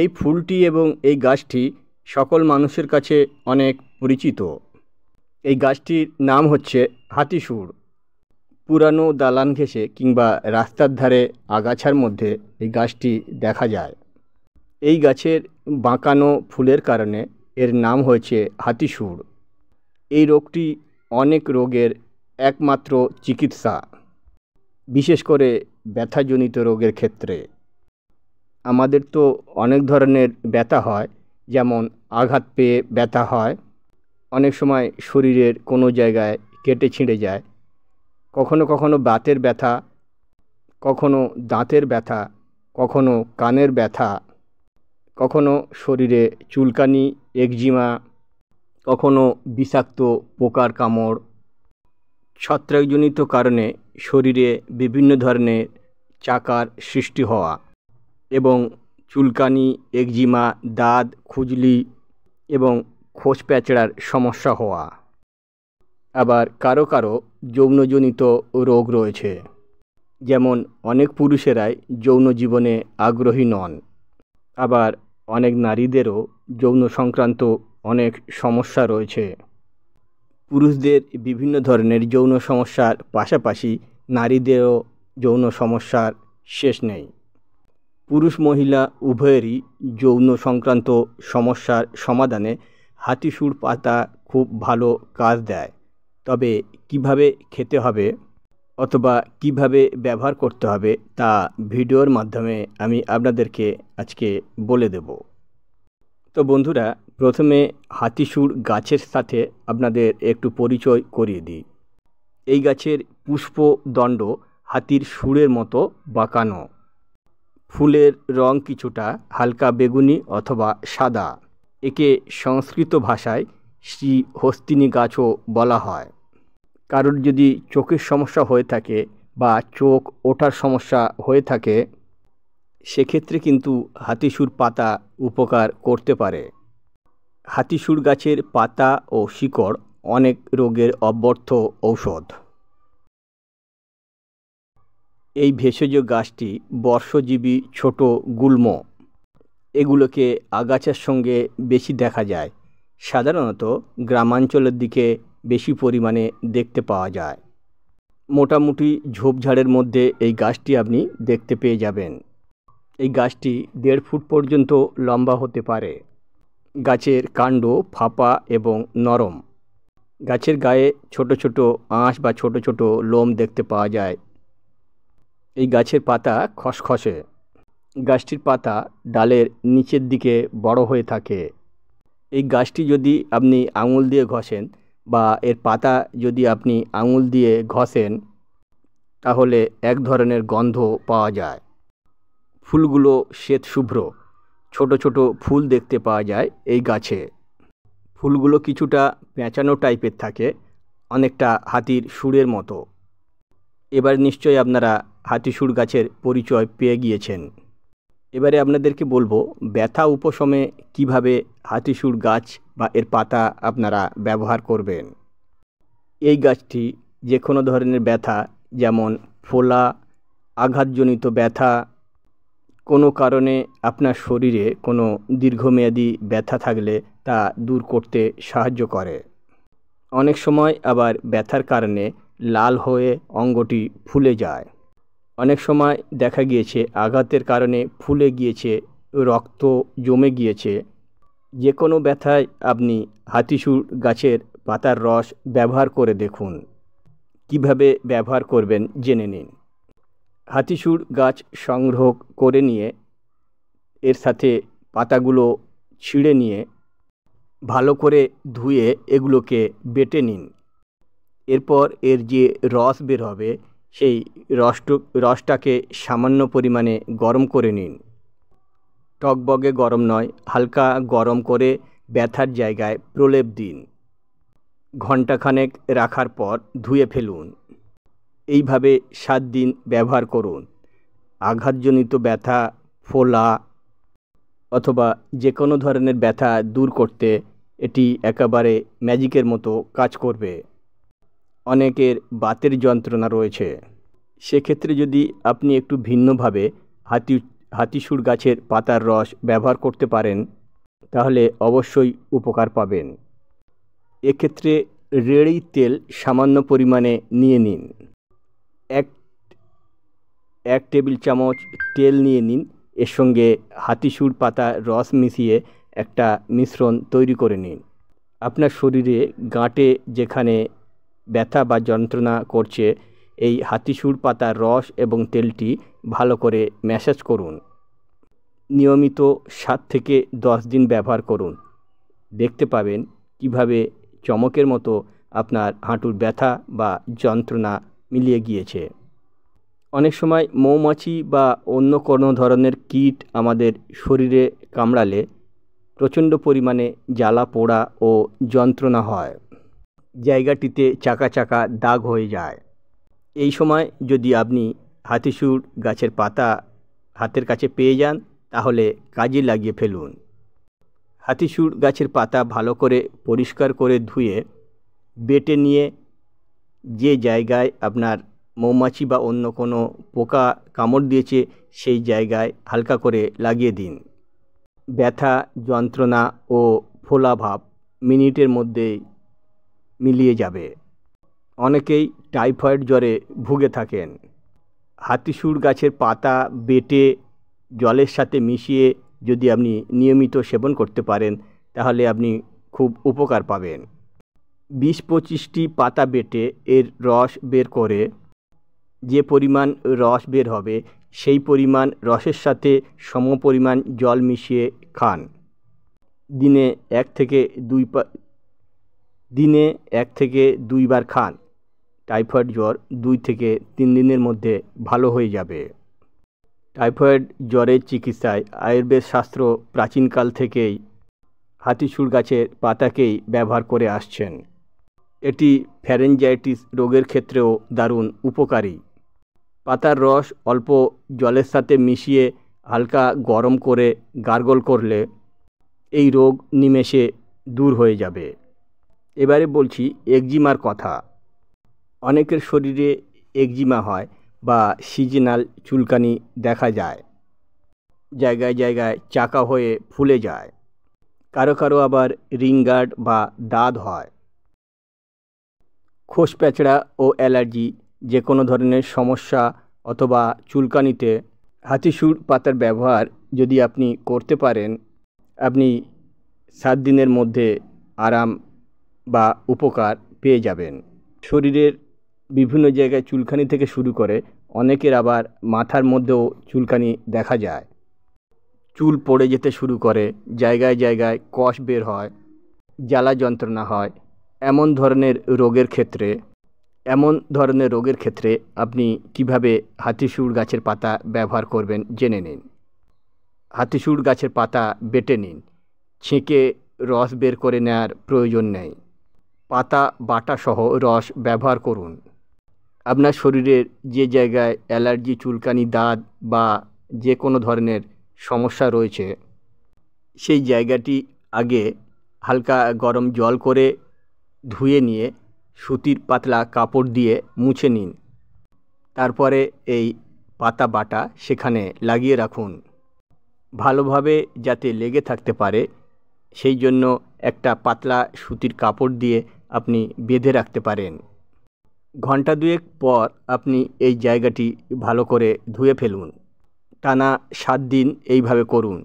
এই ফুলটি এবং এই গাছটি সকল মানুষের কাছে অনেক পরিচিত এই গাছটির নাম হচ্ছে হাতিসুর পুরানো দালান ঘেঁষে কিংবা রাস্তার ধারে আগাছার মধ্যে এই গাছটি দেখা যায় এই গাছের বাঁকানো ফুলের কারণে এর নাম হয়েছে হাতিসুর এই রোগটি অনেক রোগের একমাত্র চিকিৎসা বিশেষ করে ব্যথাজনিত রোগের ক্ষেত্রে আমাদের তো অনেক ধরনের ব্যথা হয় যেমন আঘাত পেয়ে ব্যথা হয় অনেক সময় শরীরের কোনো জায়গায় কেটে ছিঁড়ে যায় কখনো কখনো বাতের ব্যথা কখনো দাঁতের ব্যথা কখনো কানের ব্যথা কখনো শরীরে চুলকানি একজিমা কখনো বিষাক্ত পোকার কামড় ছত্রাকজনিত কারণে শরীরে বিভিন্ন ধরনের চাকার সৃষ্টি হওয়া এবং চুলকানি একজিমা দাঁত খুজলি এবং খোঁজ প্যাঁচড়ার সমস্যা হওয়া আবার কারো কারো যৌনজনিত রোগ রয়েছে যেমন অনেক পুরুষেরাই যৌন জীবনে আগ্রহী নন আবার অনেক নারীদেরও যৌন সংক্রান্ত অনেক সমস্যা রয়েছে পুরুষদের বিভিন্ন ধরনের যৌন সমস্যার পাশাপাশি নারীদেরও যৌন সমস্যার শেষ নেই পুরুষ মহিলা উভয়েরই যৌন সংক্রান্ত সমস্যার সমাধানে হাতিসুর পাতা খুব ভালো কাজ দেয় তবে কিভাবে খেতে হবে অথবা কিভাবে ব্যবহার করতে হবে তা ভিডিওর মাধ্যমে আমি আপনাদেরকে আজকে বলে দেব তো বন্ধুরা প্রথমে হাতিসুর গাছের সাথে আপনাদের একটু পরিচয় করিয়ে দিই এই গাছের পুষ্পদণ্ড হাতির সুরের মতো বাঁকানো ফুলের রং কিছুটা হালকা বেগুনি অথবা সাদা একে সংস্কৃত ভাষায় শ্রী হস্তিনী গাছও বলা হয় কারোর যদি চোখের সমস্যা হয়ে থাকে বা চোখ ওঠার সমস্যা হয়ে থাকে সেক্ষেত্রে কিন্তু হাতিসুর পাতা উপকার করতে পারে হাতিসুর গাছের পাতা ও শিকড় অনেক রোগের অব্যর্থ ঔষধ এই ভেষজ গাছটি বর্ষজীবী ছোট গুল্ম এগুলোকে আগাছার সঙ্গে বেশি দেখা যায় সাধারণত গ্রামাঞ্চলের দিকে বেশি পরিমাণে দেখতে পাওয়া যায় মোটামুটি ঝোপঝাড়ের মধ্যে এই গাছটি আপনি দেখতে পেয়ে যাবেন এই গাছটি দেড় ফুট পর্যন্ত লম্বা হতে পারে গাছের কাণ্ড ফাঁপা এবং নরম গাছের গায়ে ছোট ছোট আঁশ বা ছোট ছোট লোম দেখতে পাওয়া যায় এই গাছের পাতা খসখসে গাছটির পাতা ডালের নিচের দিকে বড় হয়ে থাকে এই গাছটি যদি আপনি আঙুল দিয়ে ঘষেন বা এর পাতা যদি আপনি আঙুল দিয়ে ঘষেন তাহলে এক ধরনের গন্ধ পাওয়া যায় ফুলগুলো শ্বেত শুভ্র ছোট ছোট ফুল দেখতে পাওয়া যায় এই গাছে ফুলগুলো কিছুটা পেঁচানো টাইপের থাকে অনেকটা হাতির সুরের মতো এবার নিশ্চয়ই আপনারা হাতিসুর গাছের পরিচয় পেয়ে গিয়েছেন এবারে আপনাদেরকে বলবো ব্যথা উপশমে কিভাবে হাতিসুর গাছ বা এর পাতা আপনারা ব্যবহার করবেন এই গাছটি যে কোনো ধরনের ব্যথা যেমন ফোলা আঘাতজনিত ব্যথা কোনো কারণে আপনার শরীরে কোনো দীর্ঘমেয়াদী ব্যথা থাকলে তা দূর করতে সাহায্য করে অনেক সময় আবার ব্যথার কারণে লাল হয়ে অঙ্গটি ফুলে যায় অনেক সময় দেখা গিয়েছে আঘাতের কারণে ফুলে গিয়েছে রক্ত জমে গিয়েছে যে কোনো ব্যথায় আপনি হাতিসুর গাছের পাতার রস ব্যবহার করে দেখুন কিভাবে ব্যবহার করবেন জেনে নিন হাতিসুর গাছ সংগ্রহ করে নিয়ে এর সাথে পাতাগুলো ছিঁড়ে নিয়ে ভালো করে ধুয়ে এগুলোকে বেটে নিন এরপর এর যে রস বের হবে সেই রসটু রসটাকে সামান্য পরিমাণে গরম করে নিন টকবগে গরম নয় হালকা গরম করে ব্যথার জায়গায় প্রলেপ দিন ঘণ্টাখানেক রাখার পর ধুয়ে ফেলুন এইভাবে সাত দিন ব্যবহার করুন আঘাতজনিত ব্যথা ফোলা অথবা যে কোনো ধরনের ব্যথা দূর করতে এটি একেবারে ম্যাজিকের মতো কাজ করবে অনেকের বাতের যন্ত্রণা রয়েছে সেক্ষেত্রে যদি আপনি একটু ভিন্নভাবে হাতি হাতিসুর গাছের পাতার রস ব্যবহার করতে পারেন তাহলে অবশ্যই উপকার পাবেন এক্ষেত্রে রেড়ি তেল সামান্য পরিমাণে নিয়ে নিন এক এক টেবিল চামচ তেল নিয়ে নিন এর সঙ্গে হাতিসুর পাতা রস মিশিয়ে একটা মিশ্রণ তৈরি করে নিন আপনার শরীরে গাঁটে যেখানে ব্যথা বা যন্ত্রণা করছে এই হাতিসুর পাতার রস এবং তেলটি ভালো করে ম্যাসাজ করুন নিয়মিত সাত থেকে দশ দিন ব্যবহার করুন দেখতে পাবেন কিভাবে চমকের মতো আপনার হাঁটুর ব্যথা বা যন্ত্রণা মিলিয়ে গিয়েছে অনেক সময় মৌমাছি বা অন্য কোনো ধরনের কীট আমাদের শরীরে কামড়ালে প্রচণ্ড পরিমাণে জ্বালা পোড়া ও যন্ত্রণা হয় জায়গাটিতে চাকা চাকা দাগ হয়ে যায় এই সময় যদি আপনি হাতিসুর গাছের পাতা হাতের কাছে পেয়ে যান তাহলে কাজে লাগিয়ে ফেলুন হাতিসুর গাছের পাতা ভালো করে পরিষ্কার করে ধুয়ে বেটে নিয়ে যে জায়গায় আপনার মৌমাছি বা অন্য কোনো পোকা কামড় দিয়েছে সেই জায়গায় হালকা করে লাগিয়ে দিন ব্যথা যন্ত্রণা ও ফোলাভাব মিনিটের মধ্যেই মিলিয়ে যাবে অনেকেই টাইফয়েড জ্বরে ভুগে থাকেন হাতিসুর গাছের পাতা বেটে জলের সাথে মিশিয়ে যদি আপনি নিয়মিত সেবন করতে পারেন তাহলে আপনি খুব উপকার পাবেন বিশ পঁচিশটি পাতা বেটে এর রস বের করে যে পরিমাণ রস বের হবে সেই পরিমাণ রসের সাথে সম পরিমাণ জল মিশিয়ে খান দিনে এক থেকে দুই দিনে এক থেকে দুইবার খান টাইফয়েড জ্বর দুই থেকে তিন দিনের মধ্যে ভালো হয়ে যাবে টাইফয়েড জ্বরের চিকিৎসায় আয়ুর্বেদ শাস্ত্র প্রাচীনকাল থেকেই হাতিসুর গাছের পাতাকেই ব্যবহার করে আসছেন এটি ফ্যারেঞ্জাইটিস রোগের ক্ষেত্রেও দারুণ উপকারী পাতার রস অল্প জলের সাথে মিশিয়ে হালকা গরম করে গার্গল করলে এই রোগ নিমেষে দূর হয়ে যাবে এবারে বলছি একজিমার কথা অনেকের শরীরে একজিমা হয় বা সিজনাল চুলকানি দেখা যায় জায়গায় জায়গায় চাকা হয়ে ফুলে যায় কারো কারো আবার রিংগার্ড বা দাঁত হয় খোসপ্যাচড়া ও অ্যালার্জি যে কোনো ধরনের সমস্যা অথবা চুলকানিতে হাতিসুর পাতার ব্যবহার যদি আপনি করতে পারেন আপনি সাত দিনের মধ্যে আরাম বা উপকার পেয়ে যাবেন শরীরের বিভিন্ন জায়গায় চুলকানি থেকে শুরু করে অনেকের আবার মাথার মধ্যেও চুলকানি দেখা যায় চুল পড়ে যেতে শুরু করে জায়গায় জায়গায় কষ বের হয় জ্বালা যন্ত্রণা হয় এমন ধরনের রোগের ক্ষেত্রে এমন ধরনের রোগের ক্ষেত্রে আপনি কিভাবে হাতিশুর গাছের পাতা ব্যবহার করবেন জেনে নিন হাতিশুর গাছের পাতা বেটে নিন ছেঁকে রস বের করে নেওয়ার প্রয়োজন নেই পাতা বাটাসহ রস ব্যবহার করুন আপনার শরীরের যে জায়গায় অ্যালার্জি চুলকানি দাঁত বা যে কোনো ধরনের সমস্যা রয়েছে সেই জায়গাটি আগে হালকা গরম জল করে ধুয়ে নিয়ে সুতির পাতলা কাপড় দিয়ে মুছে নিন তারপরে এই পাতা বাটা সেখানে লাগিয়ে রাখুন ভালোভাবে যাতে লেগে থাকতে পারে সেই জন্য একটা পাতলা সুতির কাপড় দিয়ে আপনি বেঁধে রাখতে পারেন ঘন্টা দুয়েক পর আপনি এই জায়গাটি ভালো করে ধুয়ে ফেলুন টানা সাত দিন এইভাবে করুন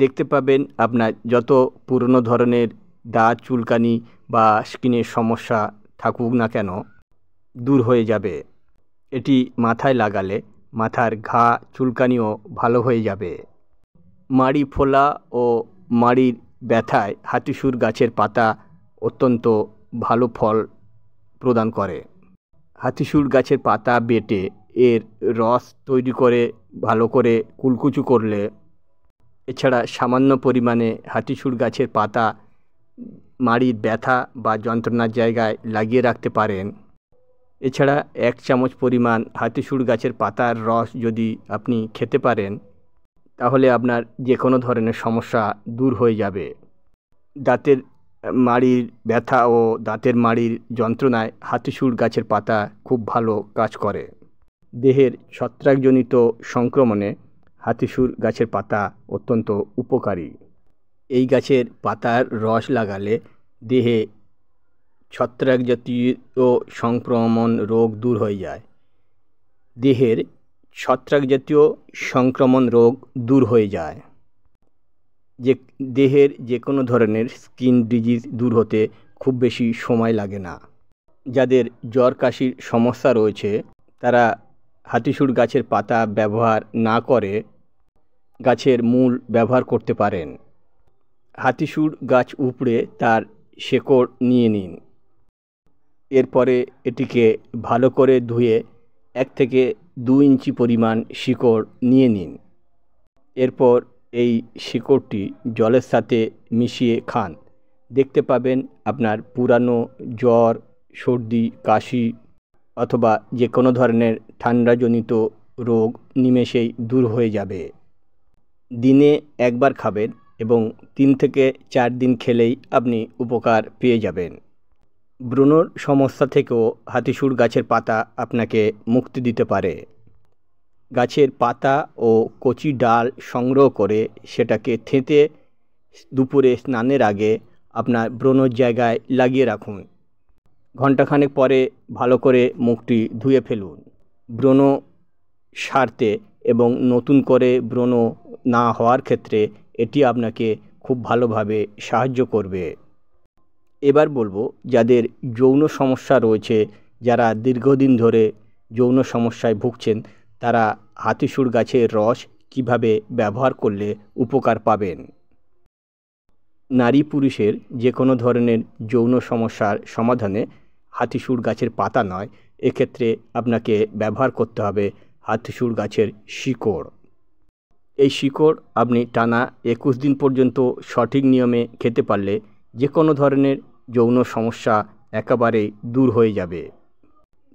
দেখতে পাবেন আপনার যত পুরনো ধরনের দাঁত চুলকানি বা স্কিনের সমস্যা থাকুক না কেন দূর হয়ে যাবে এটি মাথায় লাগালে মাথার ঘা চুলকানিও ভালো হয়ে যাবে মাড়ি ফোলা ও মাড়ির ব্যথায় হাতিসুর গাছের পাতা অত্যন্ত ভালো ফল প্রদান করে হাতিসুর গাছের পাতা বেটে এর রস তৈরি করে ভালো করে কুলকুচু করলে এছাড়া সামান্য পরিমাণে হাতিসুর গাছের পাতা মাড়ির ব্যথা বা যন্ত্রণার জায়গায় লাগিয়ে রাখতে পারেন এছাড়া এক চামচ পরিমাণ হাতিসুর গাছের পাতার রস যদি আপনি খেতে পারেন তাহলে আপনার যে কোনো ধরনের সমস্যা দূর হয়ে যাবে দাঁতের মাড়ির ব্যথা ও দাঁতের মাড়ির যন্ত্রণায় হাতিসুর গাছের পাতা খুব ভালো কাজ করে দেহের ছত্রাকজনিত সংক্রমণে হাতিসুর গাছের পাতা অত্যন্ত উপকারী এই গাছের পাতার রস লাগালে দেহে ছত্রাক জাতীয় সংক্রমণ রোগ দূর হয়ে যায় দেহের ছত্রাক জাতীয় সংক্রমণ রোগ দূর হয়ে যায় যে দেহের যে কোনো ধরনের স্কিন ডিজিজ দূর হতে খুব বেশি সময় লাগে না যাদের জ্বর কাশির সমস্যা রয়েছে তারা হাতিসুর গাছের পাতা ব্যবহার না করে গাছের মূল ব্যবহার করতে পারেন হাতিসুর গাছ উপড়ে তার শেকড় নিয়ে নিন এরপরে এটিকে ভালো করে ধুয়ে এক থেকে দু ইঞ্চি পরিমাণ শিকড় নিয়ে নিন এরপর এই শিকড়টি জলের সাথে মিশিয়ে খান দেখতে পাবেন আপনার পুরানো জ্বর সর্দি কাশি অথবা যে কোনো ধরনের ঠান্ডাজনিত রোগ নিমেষেই দূর হয়ে যাবে দিনে একবার খাবেন এবং তিন থেকে চার দিন খেলেই আপনি উপকার পেয়ে যাবেন ব্রণর সমস্যা থেকেও হাতিসুর গাছের পাতা আপনাকে মুক্তি দিতে পারে গাছের পাতা ও কচি ডাল সংগ্রহ করে সেটাকে থেঁতে দুপুরে স্নানের আগে আপনার ব্রণর জায়গায় লাগিয়ে রাখুন ঘণ্টাখানেক পরে ভালো করে মুখটি ধুয়ে ফেলুন ব্রণ সারতে এবং নতুন করে ব্রণ না হওয়ার ক্ষেত্রে এটি আপনাকে খুব ভালোভাবে সাহায্য করবে এবার বলবো যাদের যৌন সমস্যা রয়েছে যারা দীর্ঘদিন ধরে যৌন সমস্যায় ভুগছেন তারা হাতিসুর গাছের রস কিভাবে ব্যবহার করলে উপকার পাবেন নারী পুরুষের যে কোনো ধরনের যৌন সমস্যার সমাধানে হাতিসুর গাছের পাতা নয় এক্ষেত্রে আপনাকে ব্যবহার করতে হবে হাতিসুর গাছের শিকড় এই শিকড় আপনি টানা একুশ দিন পর্যন্ত সঠিক নিয়মে খেতে পারলে যে কোনো ধরনের যৌন সমস্যা একেবারেই দূর হয়ে যাবে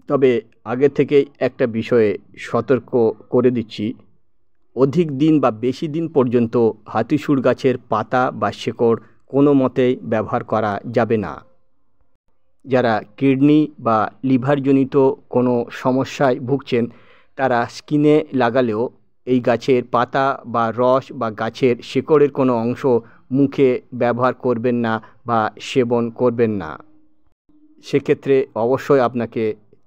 তবে আগে থেকেই একটা বিষয়ে সতর্ক করে দিচ্ছি অধিক দিন বা বেশি দিন পর্যন্ত হাতিসুর গাছের পাতা বা শেকড় কোনো মতেই ব্যবহার করা যাবে না যারা কিডনি বা লিভারজনিত কোনো সমস্যায় ভুগছেন তারা স্কিনে লাগালেও এই গাছের পাতা বা রস বা গাছের শেকড়ের কোনো অংশ মুখে ব্যবহার করবেন না বা সেবন করবেন না সেক্ষেত্রে অবশ্যই আপনাকে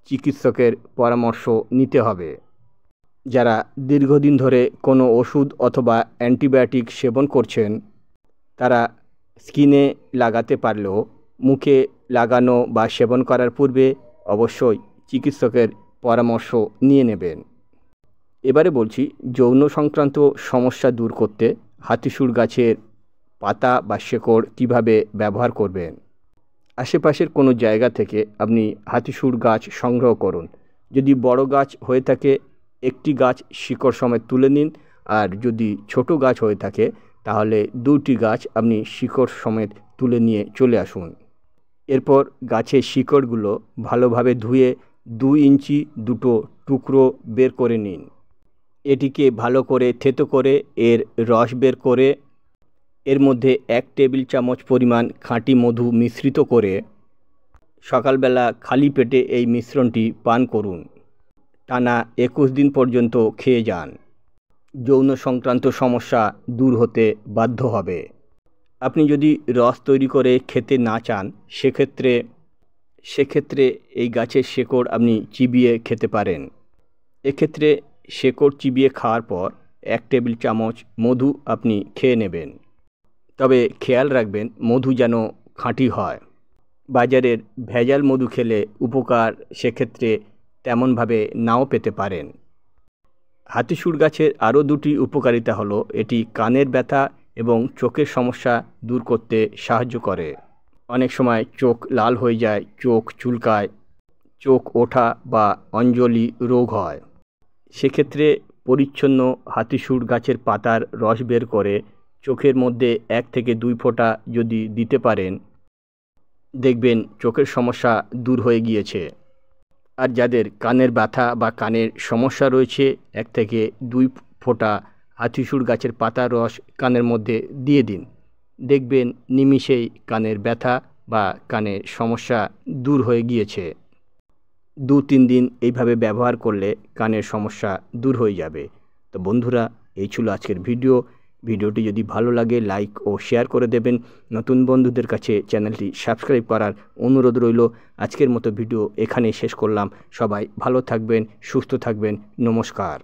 চিকিৎসকের পরামর্শ নিতে হবে যারা দীর্ঘদিন ধরে কোনো ওষুধ অথবা অ্যান্টিবায়োটিক সেবন করছেন তারা স্কিনে লাগাতে পারলেও মুখে লাগানো বা সেবন করার পূর্বে অবশ্যই চিকিৎসকের পরামর্শ নিয়ে নেবেন এবারে বলছি যৌন সংক্রান্ত সমস্যা দূর করতে হাতিসুর গাছের পাতা বা শেকড় কীভাবে ব্যবহার করবেন আশেপাশের কোনো জায়গা থেকে আপনি হাতিসুর গাছ সংগ্রহ করুন যদি বড় গাছ হয়ে থাকে একটি গাছ শিকড় সময় তুলে নিন আর যদি ছোট গাছ হয়ে থাকে তাহলে দুটি গাছ আপনি শিকড় সমেত তুলে নিয়ে চলে আসুন এরপর গাছের শিকড়গুলো ভালোভাবে ধুয়ে দু ইঞ্চি দুটো টুকরো বের করে নিন এটিকে ভালো করে থেতো করে এর রস বের করে এর মধ্যে এক টেবিল চামচ পরিমাণ খাঁটি মধু মিশ্রিত করে সকালবেলা খালি পেটে এই মিশ্রণটি পান করুন টানা একুশ দিন পর্যন্ত খেয়ে যান যৌন সংক্রান্ত সমস্যা দূর হতে বাধ্য হবে আপনি যদি রস তৈরি করে খেতে না চান সেক্ষেত্রে সেক্ষেত্রে এই গাছের শেকড় আপনি চিবিয়ে খেতে পারেন এক্ষেত্রে শেকড় চিবিয়ে খাওয়ার পর এক টেবিল চামচ মধু আপনি খেয়ে নেবেন তবে খেয়াল রাখবেন মধু যেন খাঁটি হয় বাজারের ভেজাল মধু খেলে উপকার সেক্ষেত্রে তেমনভাবে নাও পেতে পারেন হাতিসুর গাছের আরও দুটি উপকারিতা হলো এটি কানের ব্যথা এবং চোখের সমস্যা দূর করতে সাহায্য করে অনেক সময় চোখ লাল হয়ে যায় চোখ চুলকায় চোখ ওঠা বা অঞ্জলি রোগ হয় সেক্ষেত্রে পরিচ্ছন্ন হাতিসুর গাছের পাতার রস বের করে চোখের মধ্যে এক থেকে দুই ফোঁটা যদি দিতে পারেন দেখবেন চোখের সমস্যা দূর হয়ে গিয়েছে আর যাদের কানের ব্যথা বা কানের সমস্যা রয়েছে এক থেকে দুই ফোঁটা হাতিসুর গাছের পাতা রস কানের মধ্যে দিয়ে দিন দেখবেন নিমিষেই কানের ব্যথা বা কানের সমস্যা দূর হয়ে গিয়েছে দু তিন দিন এইভাবে ব্যবহার করলে কানের সমস্যা দূর হয়ে যাবে তো বন্ধুরা এই ছিল আজকের ভিডিও ভিডিওটি যদি ভালো লাগে লাইক ও শেয়ার করে দেবেন নতুন বন্ধুদের কাছে চ্যানেলটি সাবস্ক্রাইব করার অনুরোধ রইল আজকের মতো ভিডিও এখানেই শেষ করলাম সবাই ভালো থাকবেন সুস্থ থাকবেন নমস্কার